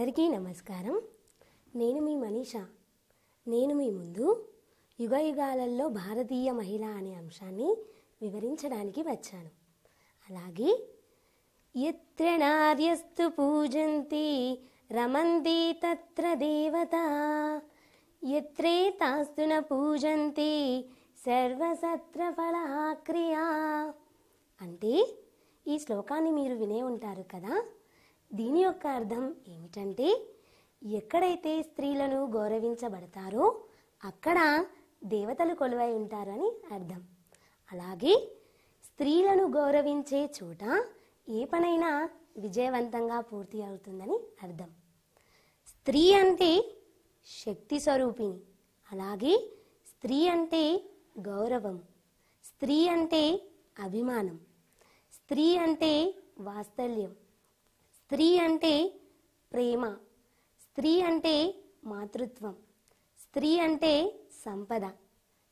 అందరికీ నమస్కారం నేను మీ మనీష నేను మీ ముందు యుగ యుగాలలో భారతీయ మహిళ అనే అంశాన్ని వివరించడానికి వచ్చాను అలాగే ఎత్ర నార్యస్తు పూజంతి రమంతి తత్ర దేవత ఎత్రే తాస్తున పూజంతి సర్వసత్ర ఫలహాక్రియా అంటే ఈ శ్లోకాన్ని మీరు వినే ఉంటారు కదా దీని యొక్క అర్థం ఏమిటంటే ఎక్కడైతే స్త్రీలను గౌరవించబడతారో అక్కడ దేవతలు కొలువై ఉంటారని అర్థం అలాగే స్త్రీలను గౌరవించే చోట ఏ పనైనా విజయవంతంగా పూర్తి అవుతుందని అర్థం స్త్రీ అంటే శక్తి స్వరూపిణి అలాగే స్త్రీ అంటే గౌరవం స్త్రీ అంటే అభిమానం స్త్రీ అంటే వాత్సల్యం స్త్రీ అంటే ప్రేమ స్త్రీ అంటే మాతృత్వం స్త్రీ అంటే సంపద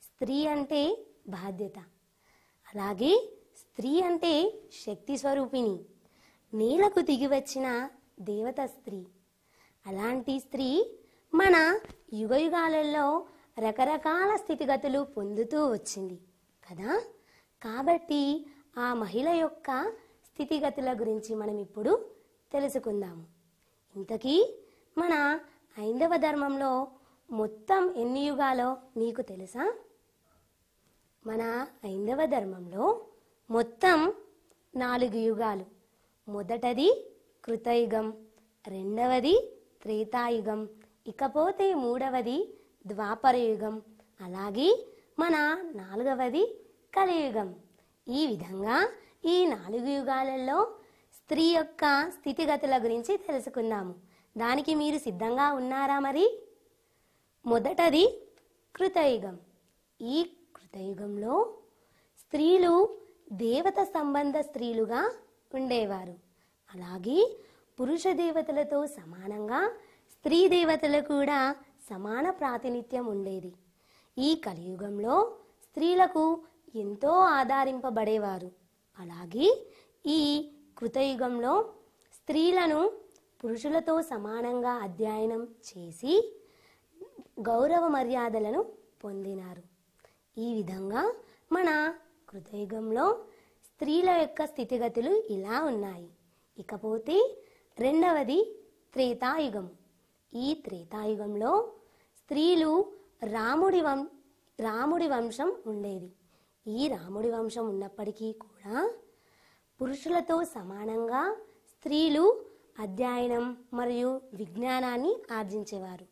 స్త్రీ అంటే బాధ్యత అలాగే స్త్రీ అంటే శక్తి స్వరూపిణి నేలకు దిగి వచ్చిన దేవత స్త్రీ అలాంటి స్త్రీ మన యుగయుగాలలో రకరకాల స్థితిగతులు పొందుతూ వచ్చింది కదా కాబట్టి ఆ మహిళ యొక్క స్థితిగతుల గురించి మనం ఇప్పుడు తెలుసుకుందాము ఇంతకీ మన ఐందవ ధర్మంలో మొత్తం ఎన్ని యుగాలో నీకు తెలుసా మన ఐందవ ధర్మంలో మొత్తం నాలుగు యుగాలు మొదటది కృతయుగం రెండవది త్రేతాయుగం ఇకపోతే మూడవది ద్వాపరయుగం అలాగే మన నాలుగవది కలియుగం ఈ విధంగా ఈ నాలుగు యుగాలలో స్త్రీ యొక్క స్థితిగతుల గురించి తెలుసుకుందాము దానికి మీరు సిద్ధంగా ఉన్నారా మరి మొదటది కృతయుగం ఈ కృతయుగంలో స్త్రీలు దేవత సంబంధ స్త్రీలుగా ఉండేవారు అలాగే పురుష దేవతలతో సమానంగా స్త్రీ దేవతలు కూడా సమాన ప్రాతినిధ్యం ఉండేది ఈ కలియుగంలో స్త్రీలకు ఎంతో ఆధారింపబడేవారు అలాగే ఈ కృతయుగంలో స్త్రీలను పురుషులతో సమానంగా అధ్యయనం చేసి గౌరవ మర్యాదలను పొందినారు ఈ విధంగా మన కృతయుగంలో స్త్రీల యొక్క స్థితిగతులు ఇలా ఉన్నాయి ఇకపోతే రెండవది త్రేతాయుగం ఈ త్రేతాయుగంలో స్త్రీలు రాముడి వం రాముడి వంశం ఉండేది ఈ రాముడి వంశం ఉన్నప్పటికీ కూడా పురుషులతో సమానంగా స్త్రీలు అధ్యయనం మరియు విజ్ఞానాన్ని ఆర్జించేవారు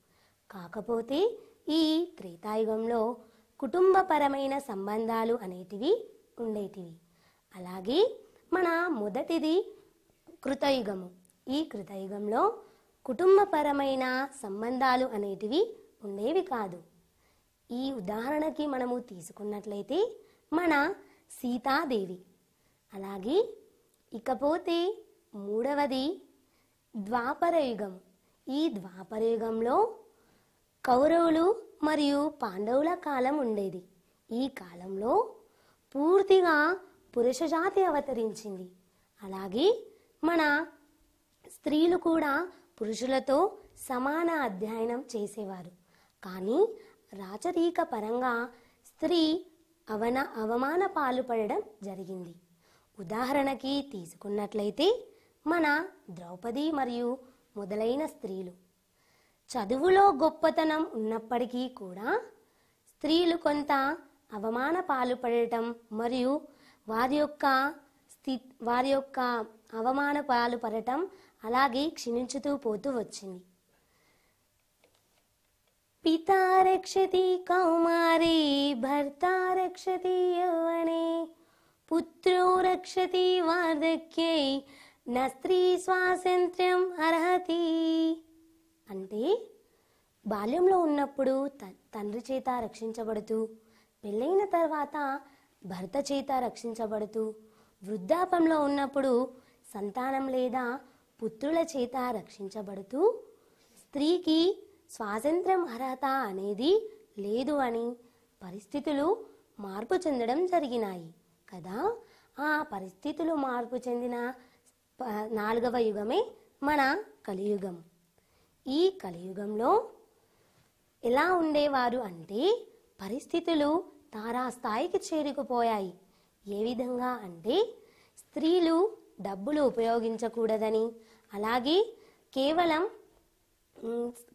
కాకపోతే ఈ త్రేతాయుగంలో కుటుంబపరమైన సంబంధాలు అనేటివి ఉండేటివి అలాగే మన మొదటిది కృతయుగము ఈ కృతయుగంలో కుటుంబపరమైన సంబంధాలు అనేటివి ఉండేవి కాదు ఈ ఉదాహరణకి మనము తీసుకున్నట్లయితే మన సీతాదేవి అలాగే ఇకపోతే మూడవది ద్వాపరయుగం ఈ ద్వాపరయుగంలో కౌరవులు మరియు పాండవుల కాలం ఉండేది ఈ కాలంలో పూర్తిగా పురుష జాతి అవతరించింది అలాగే మన స్త్రీలు కూడా పురుషులతో సమాన అధ్యయనం చేసేవారు కానీ రాచరీక పరంగా స్త్రీ అవన అవమాన పాలు పడడం జరిగింది ఉదాహరణకి తీసుకున్నట్లయితే మన ద్రౌపది మరియు మొదలైన స్త్రీలు చదువులో గొప్పతనం ఉన్నప్పటికీ కూడా స్త్రీలు కొంత అవమాన పాలు పడటం మరియు వారి యొక్క స్థి వారి యొక్క అవమాన పాలు పడటం అలాగే క్షీణించుతూ పోతూ వచ్చింది పితారక్షతి రక్షతి కౌమారి భర్త రక్షతి పుత్రో రక్షతి వార్ధక్యే न స్త్రీ స్వాతంత్ర్యం అర్హతి అంటే బాల్యంలో ఉన్నప్పుడు తండ్రి చేత రక్షించబడుతూ పెళ్ళైన తర్వాత భర్త చేత రక్షించబడుతూ వృద్ధాపంలో ఉన్నప్పుడు సంతానం లేదా పుత్రుల చేత రక్షించబడుతూ స్త్రీకి స్వాతంత్ర్యం అర్హత అనేది లేదు అని పరిస్థితులు మార్పు చెందడం జరిగినాయి కదా ఆ పరిస్థితులు మార్పు చెందిన నాలుగవ యుగమే మన కలియుగం ఈ కలియుగంలో ఎలా ఉండేవారు అంటే పరిస్థితులు తారాస్థాయికి చేరుకుపోయాయి ఏ విధంగా అంటే స్త్రీలు డబ్బులు ఉపయోగించకూడదని అలాగే కేవలం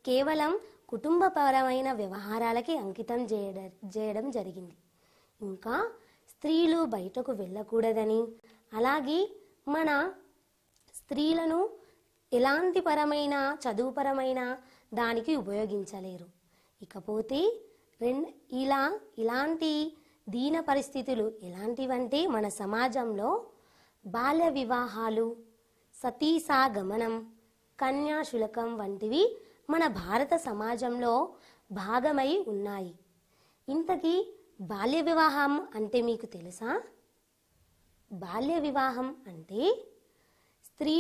కేవలం కుటుంబపరమైన వ్యవహారాలకి అంకితం చేయడం జరిగింది ఇంకా స్త్రీలు బయటకు వెళ్ళకూడదని అలాగే మన స్త్రీలను ఎలాంటి పరమైన చదువుపరమైన దానికి ఉపయోగించలేరు ఇకపోతే రెండు ఇలా ఇలాంటి దీన పరిస్థితులు ఎలాంటివంటే మన సమాజంలో బాల్య వివాహాలు సతీసాగమనం కన్యాశులకం వంటివి మన భారత సమాజంలో భాగమై ఉన్నాయి ఇంతకీ బాల్య వివాహం అంటే మీకు తెలుసా బాల్య వివాహం అంటే స్త్రీ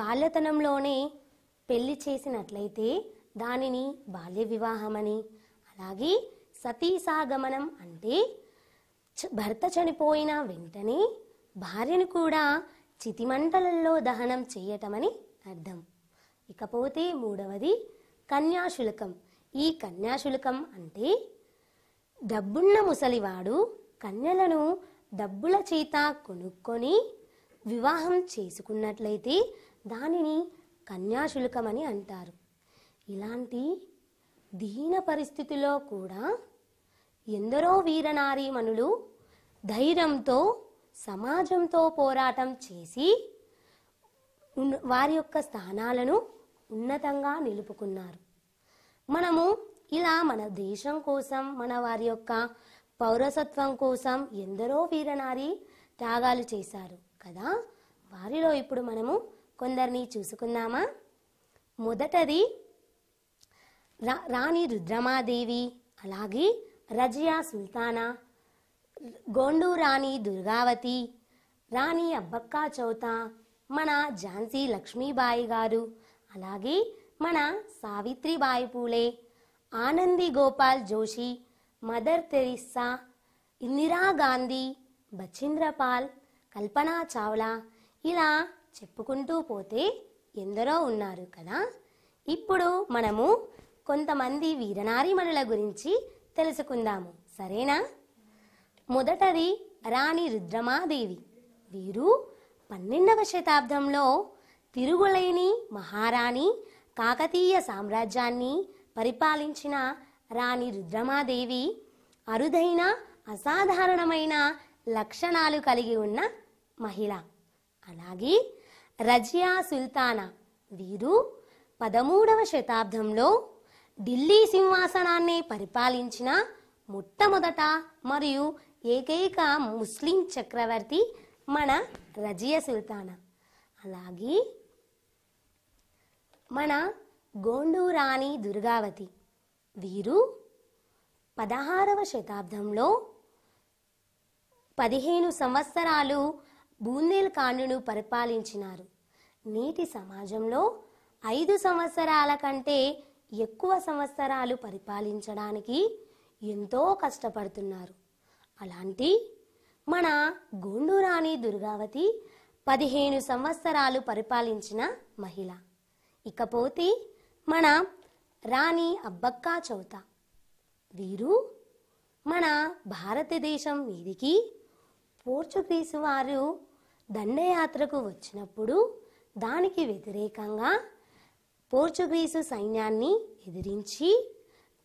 బాల్యతనంలోనే పెళ్లి చేసినట్లయితే దానిని బాల్య వివాహం అని అలాగే సతీసాగమనం అంటే భర్త చనిపోయిన వెంటనే భార్యను కూడా చితిమంటలల్లో దహనం చేయటమని అర్థం ఇకపోతే మూడవది కన్యాశులకం ఈ కన్యాశులకం అంటే డబ్బున్న ముసలివాడు కన్యలను డబ్బుల చేత కొనుక్కొని వివాహం చేసుకున్నట్లయితే దానిని కన్యాశుల్కమని అంటారు ఇలాంటి దీన పరిస్థితిలో కూడా ఎందరో వీరనారీమణులు ధైర్యంతో సమాజంతో పోరాటం చేసి వారి యొక్క స్థానాలను ఉన్నతంగా నిలుపుకున్నారు మనము ఇలా మన దేశం కోసం మన వారి యొక్క పౌరసత్వం కోసం ఎందరో వీరనారి త్యాగాలు చేశారు కదా వారిలో ఇప్పుడు మనము కొందరిని చూసుకుందామా మొదటది రా రాణి రుద్రమాదేవి అలాగే రజియా సుల్తానా గోండు రాణి దుర్గావతి రాణి అబ్బక్క చౌత మన ఝాన్సీ లక్ష్మీబాయి గారు అలాగే మన సావిత్రిబాయి పూలే ఆనంది గోపాల్ జోషి మదర్ తెరిస్సా ఇందిరాగాంధీ బచింద్రపాల్ కల్పనా చావ్లా ఇలా చెప్పుకుంటూ పోతే ఎందరో ఉన్నారు కదా ఇప్పుడు మనము కొంతమంది వీరనారిమణుల గురించి తెలుసుకుందాము సరేనా మొదటది రాణి రుద్రమాదేవి వీరు పన్నెండవ శతాబ్దంలో తిరుగులేని మహారాణి కాకతీయ సామ్రాజ్యాన్ని పరిపాలించిన రాణి రుద్రమాదేవి అరుదైన అసాధారణమైన లక్షణాలు కలిగి ఉన్న మహిళ అలాగే రజియా సుల్తానా వీరు పదమూడవ శతాబ్దంలో ఢిల్లీ సింహాసనాన్ని పరిపాలించిన మొట్టమొదట మరియు ఏకైక ముస్లిం చక్రవర్తి మన రజియా సుల్తానా అలాగే మన గోండూరాణి దుర్గావతి వీరు పదహారవ శతాబ్దంలో పదిహేను సంవత్సరాలు బూందేల్కాండును పరిపాలించినారు నేటి సమాజంలో ఐదు సంవత్సరాల కంటే ఎక్కువ సంవత్సరాలు పరిపాలించడానికి ఎంతో కష్టపడుతున్నారు అలాంటి మన గోండూరాణి దుర్గావతి పదిహేను సంవత్సరాలు పరిపాలించిన మహిళ ఇకపోతే మన రాణి అబ్బక్కా చౌత వీరు మన భారతదేశం మీదికి పోర్చుగీసు వారు దండయాత్రకు వచ్చినప్పుడు దానికి వ్యతిరేకంగా పోర్చుగీసు సైన్యాన్ని ఎదిరించి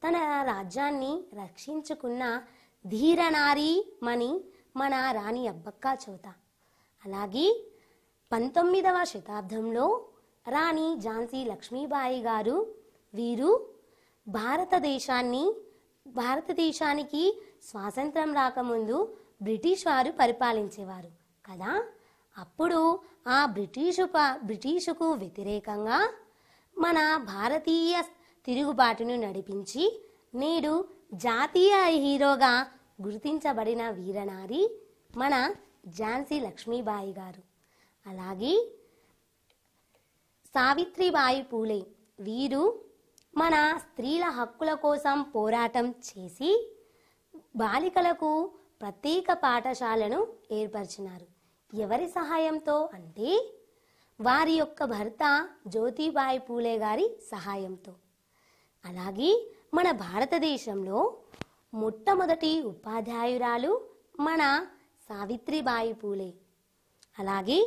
తన రాజ్యాన్ని రక్షించుకున్న ధీరనారి మణి మన రాణి అబ్బక్క చౌత అలాగే పంతొమ్మిదవ శతాబ్దంలో రాణి ఝాన్సీ లక్ష్మీబాయి గారు వీరు భారతదేశాన్ని భారతదేశానికి స్వాతంత్రం రాకముందు బ్రిటిష్ వారు పరిపాలించేవారు కదా అప్పుడు ఆ బ్రిటిషు బ్రిటిషుకు వ్యతిరేకంగా మన భారతీయ తిరుగుబాటును నడిపించి నేడు జాతీయ హీరోగా గుర్తించబడిన వీరనారి మన ఝాన్సీ లక్ష్మీబాయి గారు అలాగే సావిత్రిబాయి పూలే వీరు మన స్త్రీల హక్కుల కోసం పోరాటం చేసి బాలికలకు ప్రత్యేక పాఠశాలను ఏర్పరిచినారు ఎవరి సహాయంతో అంటే వారి యొక్క భర్త జ్యోతిబాయి పూలే గారి సహాయంతో అలాగే మన భారతదేశంలో మొట్టమొదటి ఉపాధ్యాయురాలు మన సావిత్రిబాయి పూలే అలాగే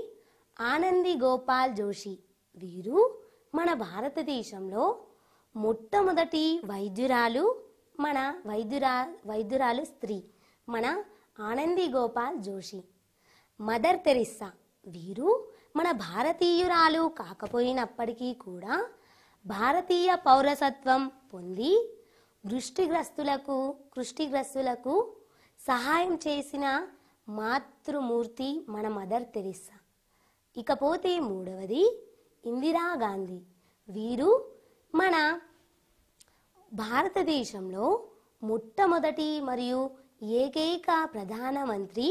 ఆనంది గోపాల్ జోషి వీరు మన భారతదేశంలో మొట్టమొదటి వైద్యురాలు మన వైద్యురా వైద్యురాలు స్త్రీ మన ఆనంది గోపాల్ జోషి మదర్ తెరిస్సా వీరు మన భారతీయురాలు కాకపోయినప్పటికీ కూడా భారతీయ పౌరసత్వం పొంది దృష్టిగ్రస్తులకు కృష్టిగ్రస్తులకు సహాయం చేసిన మాతృమూర్తి మన మదర్ తెరిస్సా ఇకపోతే మూడవది ఇందిరాగాంధీ వీరు మన భారతదేశంలో మొట్టమొదటి మరియు ఏకైక ప్రధానమంత్రి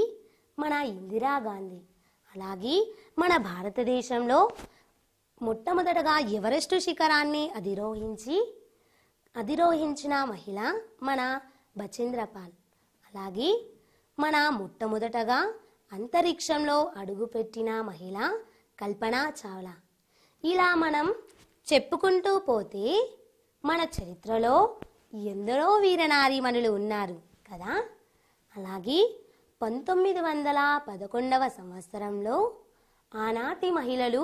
మన ఇందిరాగాంధీ అలాగే మన భారతదేశంలో మొట్టమొదటగా ఎవరెస్టు శిఖరాన్ని అధిరోహించి అధిరోహించిన మహిళ మన బచేంద్రపాల్ అలాగే మన మొట్టమొదటగా అంతరిక్షంలో అడుగుపెట్టిన మహిళ కల్పన చావ్లా ఇలా మనం చెప్పుకుంటూ పోతే మన చరిత్రలో ఎందరో వీరనారీమణులు ఉన్నారు కదా అలాగే పంతొమ్మిది వందల పదకొండవ సంవత్సరంలో ఆనాటి మహిళలు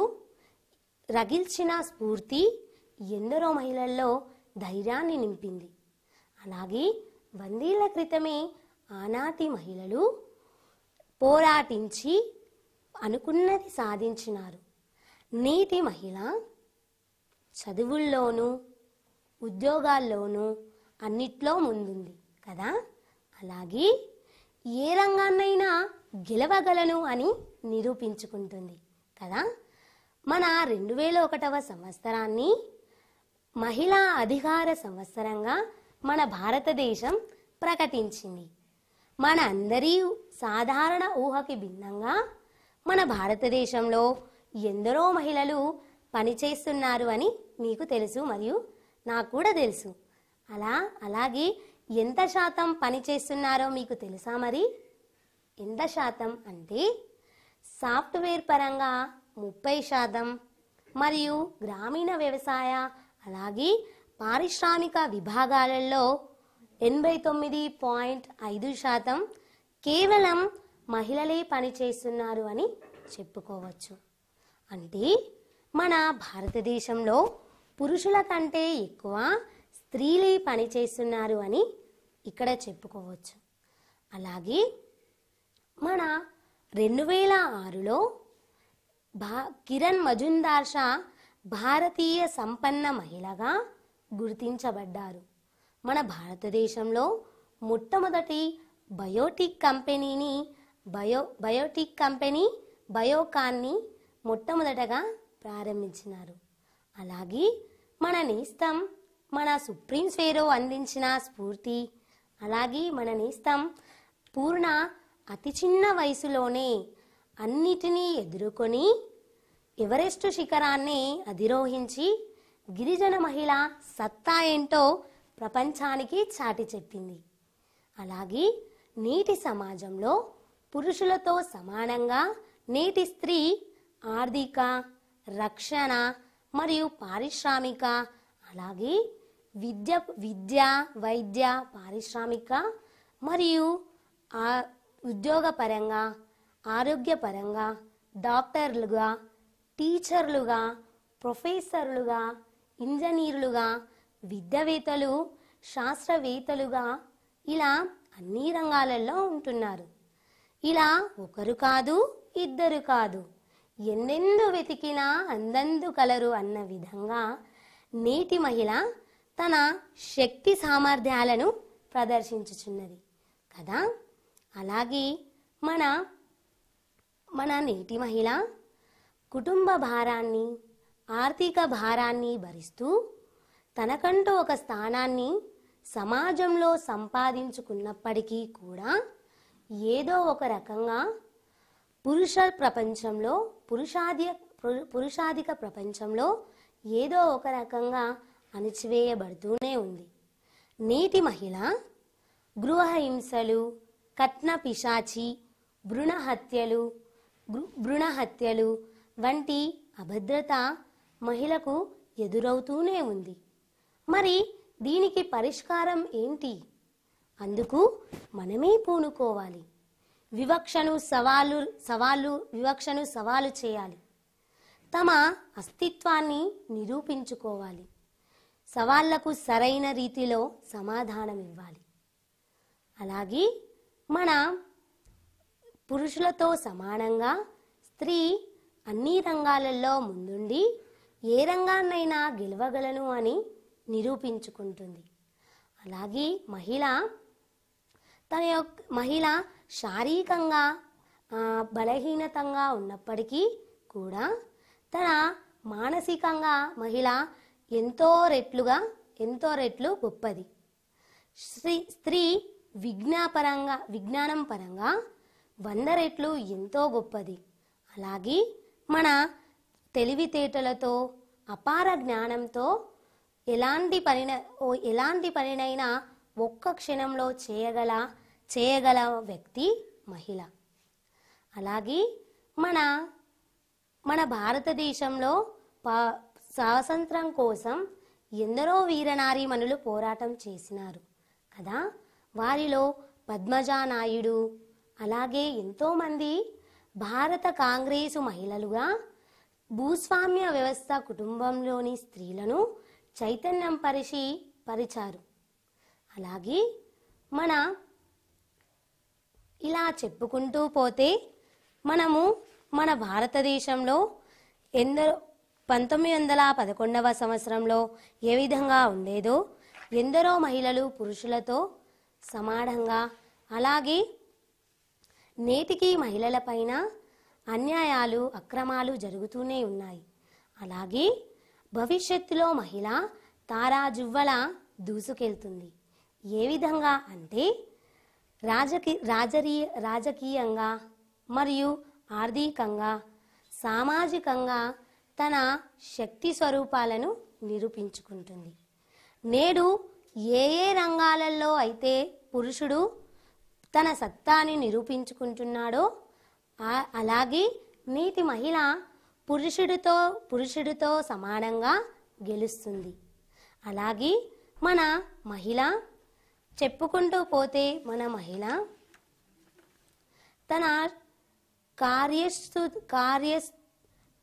రగిల్చిన స్ఫూర్తి ఎందరో మహిళల్లో ధైర్యాన్ని నింపింది అలాగే వందేళ్ల క్రితమే ఆనాటి మహిళలు పోరాటించి అనుకున్నది సాధించినారు నేటి మహిళ చదువుల్లోనూ ఉద్యోగాల్లోనూ అన్నిట్లో ముందుంది కదా అలాగే ఏ రంగాన్నైనా గెలవగలను అని నిరూపించుకుంటుంది కదా మన రెండు వేల ఒకటవ సంవత్సరాన్ని మహిళా అధికార సంవత్సరంగా మన భారతదేశం ప్రకటించింది మన అందరి సాధారణ ఊహకి భిన్నంగా మన భారతదేశంలో ఎందరో మహిళలు పనిచేస్తున్నారు అని మీకు తెలుసు మరియు నాకు కూడా తెలుసు అలా అలాగే ఎంత శాతం పని చేస్తున్నారో మీకు తెలుసా మరి ఎంత శాతం అంటే సాఫ్ట్వేర్ పరంగా ముప్పై శాతం మరియు గ్రామీణ వ్యవసాయ అలాగే పారిశ్రామిక విభాగాలలో ఎనభై తొమ్మిది పాయింట్ ఐదు శాతం కేవలం మహిళలే పనిచేస్తున్నారు అని చెప్పుకోవచ్చు అంటే మన భారతదేశంలో పురుషుల కంటే ఎక్కువ స్త్రీలే పనిచేస్తున్నారు అని ఇక్కడ చెప్పుకోవచ్చు అలాగే మన రెండు వేల ఆరులో భా కిరణ్ మజుందార్ షా భారతీయ సంపన్న మహిళగా గుర్తించబడ్డారు మన భారతదేశంలో మొట్టమొదటి బయోటిక్ కంపెనీని బయో బయోటిక్ కంపెనీ బయోకాన్ని మొట్టమొదటగా ప్రారంభించినారు అలాగే మన నేస్తం మన సుప్రీం స్వేరో అందించిన స్ఫూర్తి అలాగే మన నేస్తం పూర్ణ అతి చిన్న వయసులోనే అన్నిటినీ ఎదుర్కొని ఎవరెస్టు శిఖరాన్ని అధిరోహించి గిరిజన మహిళ సత్తా ఏంటో ప్రపంచానికి చాటి చెప్పింది అలాగే నేటి సమాజంలో పురుషులతో సమానంగా నేటి స్త్రీ ఆర్థిక రక్షణ మరియు పారిశ్రామిక అలాగే విద్య విద్య వైద్య పారిశ్రామిక మరియు ఉద్యోగపరంగా ఆరోగ్యపరంగా డాక్టర్లుగా టీచర్లుగా ప్రొఫెసర్లుగా ఇంజనీర్లుగా విద్యవేత్తలు శాస్త్రవేత్తలుగా ఇలా అన్ని రంగాలలో ఉంటున్నారు ఇలా ఒకరు కాదు ఇద్దరు కాదు ఎన్నెందు వెతికినా అందందు కలరు అన్న విధంగా నేటి మహిళ తన శక్తి సామర్థ్యాలను ప్రదర్శించుచున్నది కదా అలాగే మన మన నేటి మహిళ కుటుంబ భారాన్ని ఆర్థిక భారాన్ని భరిస్తూ తనకంటూ ఒక స్థానాన్ని సమాజంలో సంపాదించుకున్నప్పటికీ కూడా ఏదో ఒక రకంగా పురుష ప్రపంచంలో పురుషాది పురుషాధిక ప్రపంచంలో ఏదో ఒక రకంగా అణిచివేయబడుతూనే ఉంది నేటి మహిళ గృహహింసలు కట్న పిశాచి భ్రూణహత్యలు భ్రూణహత్యలు వంటి అభద్రత మహిళకు ఎదురవుతూనే ఉంది మరి దీనికి పరిష్కారం ఏంటి అందుకు మనమే పూనుకోవాలి వివక్షను సవాలు సవాలు వివక్షను సవాలు చేయాలి తమ అస్తిత్వాన్ని నిరూపించుకోవాలి సవాళ్లకు సరైన రీతిలో సమాధానం ఇవ్వాలి అలాగే మన పురుషులతో సమానంగా స్త్రీ అన్ని రంగాలలో ముందుండి ఏ రంగాన్నైనా గెలవగలను అని నిరూపించుకుంటుంది అలాగే మహిళ తన యొక్క మహిళ శారీరకంగా బలహీనతంగా ఉన్నప్పటికీ కూడా తన మానసికంగా మహిళ ఎంతో రెట్లుగా ఎంతో రెట్లు గొప్పది స్త్రీ స్త్రీ విజ్ఞాపరంగా విజ్ఞానం పరంగా వంద రెట్లు ఎంతో గొప్పది అలాగే మన తెలివితేటలతో అపార జ్ఞానంతో ఎలాంటి పని ఎలాంటి పనినైనా ఒక్క క్షణంలో చేయగల చేయగల వ్యక్తి మహిళ అలాగే మన మన భారతదేశంలో పా స్వాతంత్రం కోసం ఎందరో వీరనారీమణులు పోరాటం చేసినారు కదా వారిలో పద్మజా నాయుడు అలాగే ఎంతోమంది భారత కాంగ్రెస్ మహిళలుగా భూస్వామ్య వ్యవస్థ కుటుంబంలోని స్త్రీలను చైతన్యం పరిచి పరిచారు అలాగే మన ఇలా చెప్పుకుంటూ పోతే మనము మన భారతదేశంలో ఎందరో పంతొమ్మిది వందల పదకొండవ సంవత్సరంలో ఏ విధంగా ఉండేదో ఎందరో మహిళలు పురుషులతో సమానంగా అలాగే నేటికి పైన అన్యాయాలు అక్రమాలు జరుగుతూనే ఉన్నాయి అలాగే భవిష్యత్తులో మహిళ తారాజువ్వల దూసుకెళ్తుంది ఏ విధంగా అంటే రాజకీ రాజరీయ రాజకీయంగా మరియు ఆర్థికంగా సామాజికంగా తన శక్తి స్వరూపాలను నిరూపించుకుంటుంది నేడు ఏ ఏ రంగాలలో అయితే పురుషుడు తన సత్తాని నిరూపించుకుంటున్నాడో అలాగే నీతి మహిళ పురుషుడితో పురుషుడితో సమానంగా గెలుస్తుంది అలాగే మన మహిళ చెప్పుకుంటూ పోతే మన మహిళ తన కార్యస్థు కార్య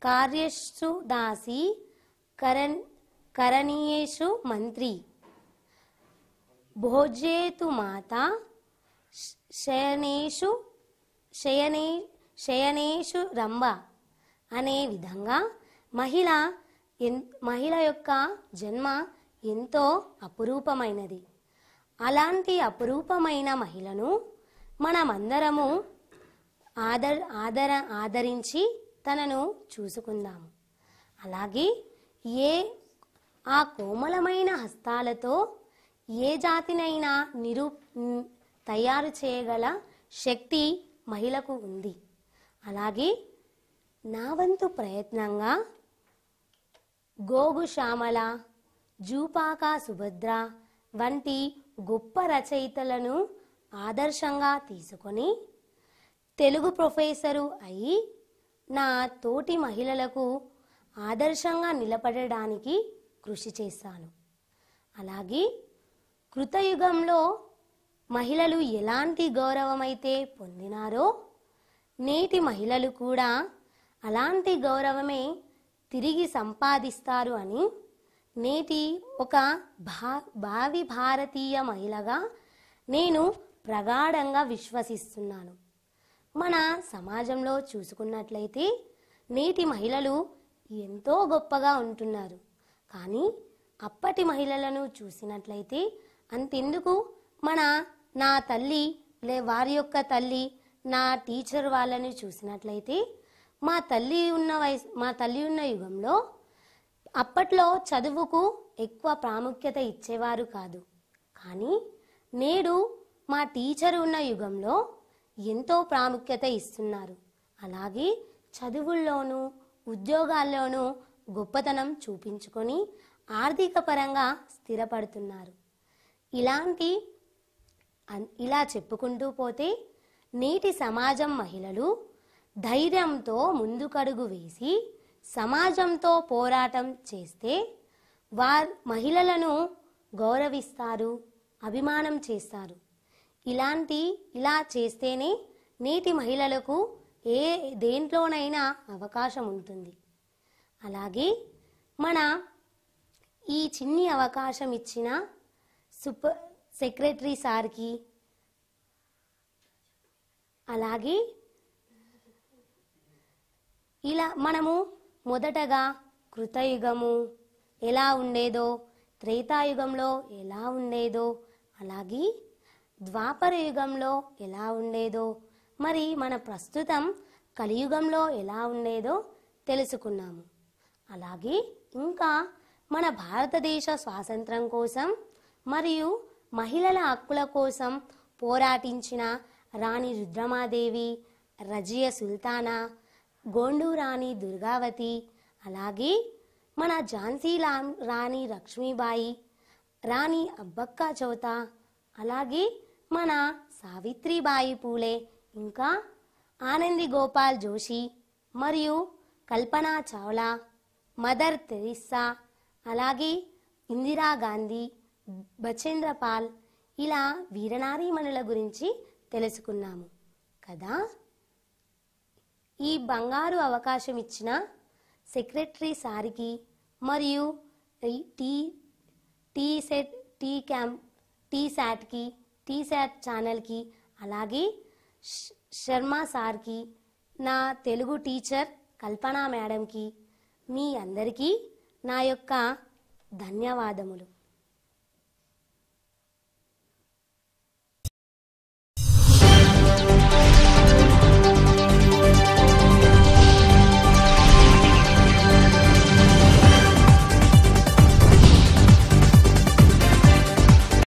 కార్యస్థు దాసి కరణ్ కరణీయేషు మంత్రి భోజేతు మాత శయనేషు శయనే శయనేషు రంభ అనే విధంగా మహిళ మహిళ యొక్క జన్మ ఎంతో అపురూపమైనది అలాంటి అపురూపమైన మహిళను మనమందరము ఆదర్ ఆదర ఆదరించి తనను చూసుకుందాము అలాగే ఏ ఆ కోమలమైన హస్తాలతో ఏ జాతినైనా నిరూ తయారు చేయగల శక్తి మహిళకు ఉంది అలాగే నా వంతు ప్రయత్నంగా గోగు శ్యామల జూపాక సుభద్ర వంటి గొప్ప రచయితలను ఆదర్శంగా తీసుకొని తెలుగు ప్రొఫెసరు అయి నా తోటి మహిళలకు ఆదర్శంగా నిలబడడానికి కృషి చేశాను అలాగే కృతయుగంలో మహిళలు ఎలాంటి గౌరవమైతే పొందినారో నేటి మహిళలు కూడా అలాంటి గౌరవమే తిరిగి సంపాదిస్తారు అని నేటి ఒక భా భావి భారతీయ మహిళగా నేను ప్రగాఢంగా విశ్వసిస్తున్నాను మన సమాజంలో చూసుకున్నట్లయితే నేటి మహిళలు ఎంతో గొప్పగా ఉంటున్నారు కానీ అప్పటి మహిళలను చూసినట్లయితే అంతెందుకు మన నా తల్లి లే వారి యొక్క తల్లి నా టీచర్ వాళ్ళని చూసినట్లయితే మా తల్లి ఉన్న వయసు మా తల్లి ఉన్న యుగంలో అప్పట్లో చదువుకు ఎక్కువ ప్రాముఖ్యత ఇచ్చేవారు కాదు కానీ నేడు మా టీచర్ ఉన్న యుగంలో ఎంతో ప్రాముఖ్యత ఇస్తున్నారు అలాగే చదువుల్లోనూ ఉద్యోగాల్లోనూ గొప్పతనం చూపించుకొని ఆర్థిక పరంగా స్థిరపడుతున్నారు ఇలాంటి ఇలా చెప్పుకుంటూ పోతే నేటి సమాజం మహిళలు ధైర్యంతో ముందుకడుగు వేసి సమాజంతో పోరాటం చేస్తే వారు మహిళలను గౌరవిస్తారు అభిమానం చేస్తారు ఇలాంటి ఇలా చేస్తేనే నేటి మహిళలకు ఏ దేంట్లోనైనా అవకాశం ఉంటుంది అలాగే మన ఈ చిన్ని అవకాశం ఇచ్చిన సూపర్ సెక్రటరీ సార్కి అలాగే ఇలా మనము మొదటగా కృతయుగము ఎలా ఉండేదో త్రేతాయుగంలో ఎలా ఉండేదో అలాగే ద్వాపర యుగంలో ఎలా ఉండేదో మరి మన ప్రస్తుతం కలియుగంలో ఎలా ఉండేదో తెలుసుకున్నాము అలాగే ఇంకా మన భారతదేశ స్వాతంత్రం కోసం మరియు మహిళల హక్కుల కోసం పోరాటించిన రాణి రుద్రమాదేవి రజియా సుల్తానా గోండూరాణి దుర్గావతి అలాగే మన ఝాన్సీ రాణి లక్ష్మీబాయి రాణి అబ్బక్క చౌత అలాగే మన సావిత్రిబాయి పూలే ఇంకా ఆనంది గోపాల్ జోషి మరియు కల్పనా చావ్లా మదర్ తెరిస్సా అలాగే ఇందిరాగాంధీ బచేంద్రపాల్ ఇలా వీరనారీమణుల గురించి తెలుసుకున్నాము కదా ఈ బంగారు అవకాశం ఇచ్చిన సెక్రటరీ సారికి మరియు T T SET T camp T శాట్కి టీ శాట్ ఛానల్కి అలాగే శర్మ సార్కి నా తెలుగు టీచర్ కల్పనా మేడంకి మీ అందరికీ నా యొక్క ధన్యవాదములు